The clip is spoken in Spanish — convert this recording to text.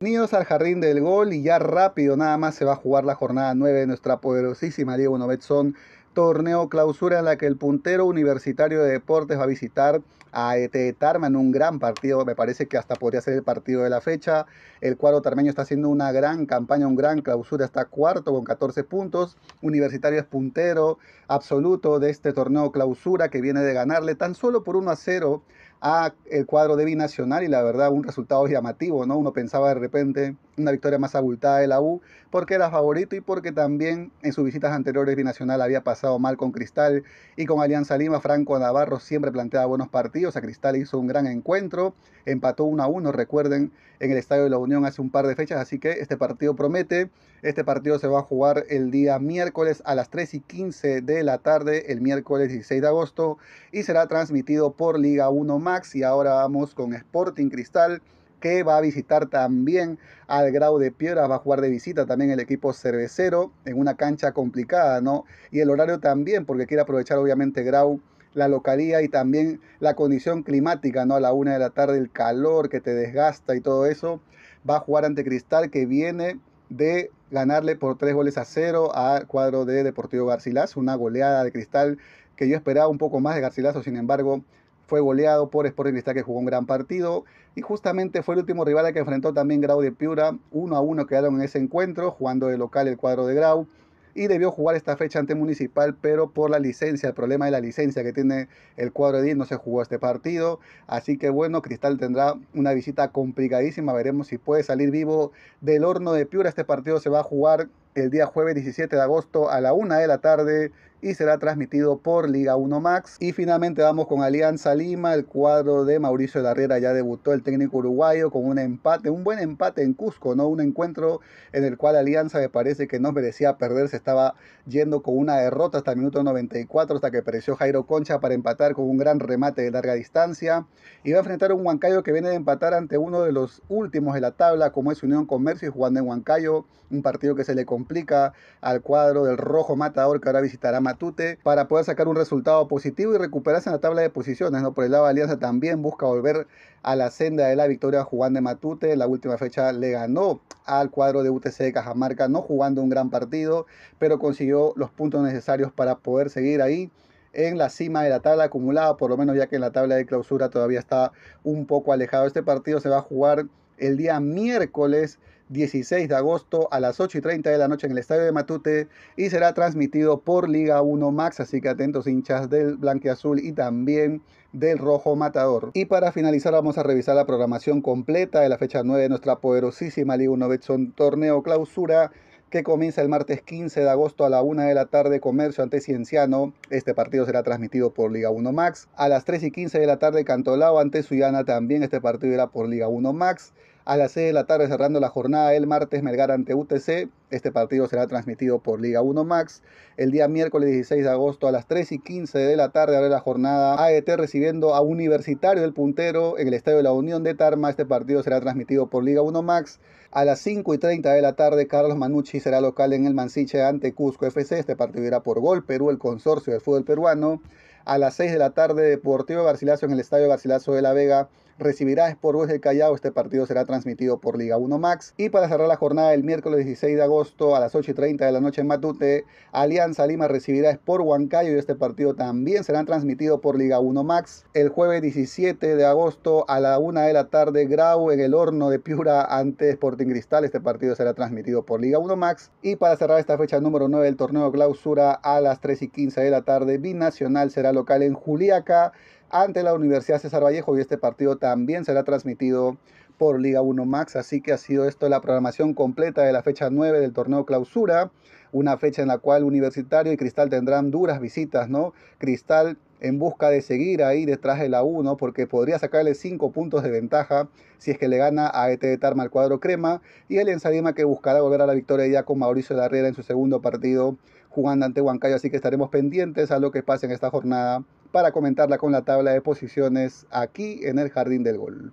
Bienvenidos al Jardín del Gol y ya rápido nada más se va a jugar la jornada 9 de nuestra poderosísima Diego Novetson torneo clausura en la que el puntero universitario de deportes va a visitar a ET en un gran partido, me parece que hasta podría ser el partido de la fecha. El cuadro tarmeño está haciendo una gran campaña, un gran clausura, está cuarto con 14 puntos. Universitario es puntero absoluto de este torneo clausura que viene de ganarle tan solo por 1 a 0 a el cuadro de Binacional y la verdad un resultado llamativo, ¿no? Uno pensaba de repente una victoria más abultada de la U, porque era favorito y porque también en sus visitas anteriores Binacional había pasado mal con Cristal y con Alianza Lima, Franco Navarro siempre planteaba buenos partidos, a Cristal hizo un gran encuentro, empató 1 a 1, recuerden, en el Estadio de la Unión hace un par de fechas, así que este partido promete, este partido se va a jugar el día miércoles a las 3 y 15 de la tarde, el miércoles 16 de agosto, y será transmitido por Liga 1 Max y ahora vamos con Sporting Cristal que va a visitar también al Grau de Piedras, va a jugar de visita también el equipo cervecero en una cancha complicada, ¿no? Y el horario también, porque quiere aprovechar obviamente Grau la localía y también la condición climática, ¿no? A la una de la tarde el calor que te desgasta y todo eso. Va a jugar ante Cristal que viene de ganarle por tres goles a cero al cuadro de Deportivo Garcilaso, una goleada de Cristal que yo esperaba un poco más de Garcilaso, sin embargo, fue goleado por Sporting Cristal que jugó un gran partido y justamente fue el último rival al que enfrentó también Grau de Piura, uno a uno quedaron en ese encuentro jugando de local el cuadro de Grau y debió jugar esta fecha ante Municipal, pero por la licencia, el problema de la licencia que tiene el cuadro de 10 no se jugó este partido, así que bueno, Cristal tendrá una visita complicadísima, veremos si puede salir vivo del horno de Piura, este partido se va a jugar el día jueves 17 de agosto a la 1 de la tarde y será transmitido por Liga 1 Max. Y finalmente vamos con Alianza Lima, el cuadro de Mauricio Herrera ya debutó el técnico uruguayo con un empate, un buen empate en Cusco, ¿no? Un encuentro en el cual Alianza me parece que no merecía perder, se estaba yendo con una derrota hasta el minuto 94 hasta que apareció Jairo Concha para empatar con un gran remate de larga distancia y va a enfrentar un Huancayo que viene de empatar ante uno de los últimos de la tabla como es Unión Comercio y jugando en Huancayo, un partido que se le complica implica al cuadro del rojo matador que ahora visitará Matute para poder sacar un resultado positivo y recuperarse en la tabla de posiciones. ¿no? Por el lado Alianza también busca volver a la senda de la victoria jugando de Matute. La última fecha le ganó al cuadro de UTC de Cajamarca, no jugando un gran partido, pero consiguió los puntos necesarios para poder seguir ahí en la cima de la tabla acumulada, por lo menos ya que en la tabla de clausura todavía está un poco alejado. Este partido se va a jugar el día miércoles 16 de agosto a las 8 y 30 de la noche en el estadio de Matute y será transmitido por Liga 1 Max, así que atentos hinchas del Azul y también del Rojo Matador. Y para finalizar vamos a revisar la programación completa de la fecha 9 de nuestra poderosísima Liga 1 Betson Torneo Clausura que comienza el martes 15 de agosto a la 1 de la tarde, Comercio ante Cienciano. Este partido será transmitido por Liga 1 Max. A las 3 y 15 de la tarde, Cantolao ante Suyana. También este partido irá por Liga 1 Max. A las 6 de la tarde cerrando la jornada el martes Melgar ante UTC. Este partido será transmitido por Liga 1 Max. El día miércoles 16 de agosto a las 3 y 15 de la tarde abre la jornada AET recibiendo a Universitario del Puntero en el Estadio de la Unión de Tarma. Este partido será transmitido por Liga 1 Max. A las 5 y 30 de la tarde Carlos Manucci será local en el Mansiche ante Cusco FC. Este partido irá por Gol Perú, el consorcio del fútbol peruano. A las 6 de la tarde Deportivo Garcilaso en el Estadio Garcilaso de la Vega recibirá Sport del Callao. Este partido será transmitido por Liga 1 Max. Y para cerrar la jornada el miércoles 16 de agosto a las 8 y 30 de la noche en Matute, Alianza Lima recibirá por Huancayo y este partido también será transmitido por Liga 1 Max. El jueves 17 de agosto a la 1 de la tarde, Grau en el horno de Piura ante Sporting Cristal. Este partido será transmitido por Liga 1 Max. Y para cerrar esta fecha número 9 del torneo clausura a las 3 y 15 de la tarde, Binacional será local en Juliaca ante la Universidad César Vallejo y este partido también será transmitido por Liga 1 Max. Así que ha sido esto la programación completa de la fecha 9 del torneo clausura, una fecha en la cual Universitario y Cristal tendrán duras visitas, ¿no? Cristal en busca de seguir ahí detrás de la 1 porque podría sacarle 5 puntos de ventaja si es que le gana a ET de Tarma al cuadro crema y el Enzadima que buscará volver a la victoria ya con Mauricio Larrera en su segundo partido jugando ante Huancayo, así que estaremos pendientes a lo que pase en esta jornada para comentarla con la tabla de posiciones aquí en el Jardín del Gol.